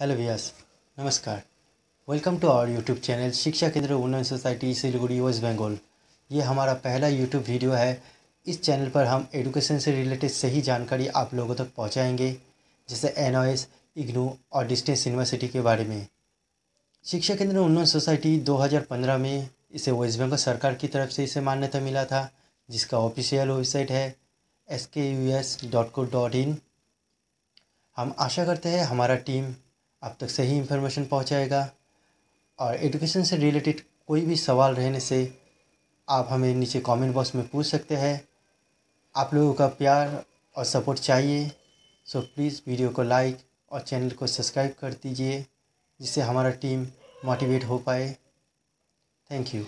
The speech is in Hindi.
हेलो व्यस नमस्कार welcome to our YouTube channel Shiksha Kendra उन्नयन सोसाइटी सिलगुड़ी वेस्ट बंगाल ये हमारा पहला यूट्यूब वीडियो है इस चैनल पर हम एडुकेशन से रिलेटेड सही जानकारी आप लोगों तक पहुंचाएंगे जैसे एन इग्नू और डिस्टेंस यूनिवर्सिटी के बारे में शिक्षा केंद्र उन्नयन सोसाइटी दो में इसे वेस्ट बंगाल सरकार की तरफ से इसे मान्यता मिला था जिसका ऑफिशियल वेबसाइट है S K U S dot co dot in हम आशा करते हैं हमारा टीम आप तक सही इन्फॉर्मेशन पहुंचाएगा और एडुकेशन से रिलेटेड कोई भी सवाल रहने से आप हमें नीचे कमेंट बॉक्स में पूछ सकते हैं आप लोगों का प्यार और सपोर्ट चाहिए सो प्लीज़ वीडियो को लाइक और चैनल को सब्सक्राइब कर दीजिए जिससे हमारा टीम मोटिवेट हो पाए थैंक यू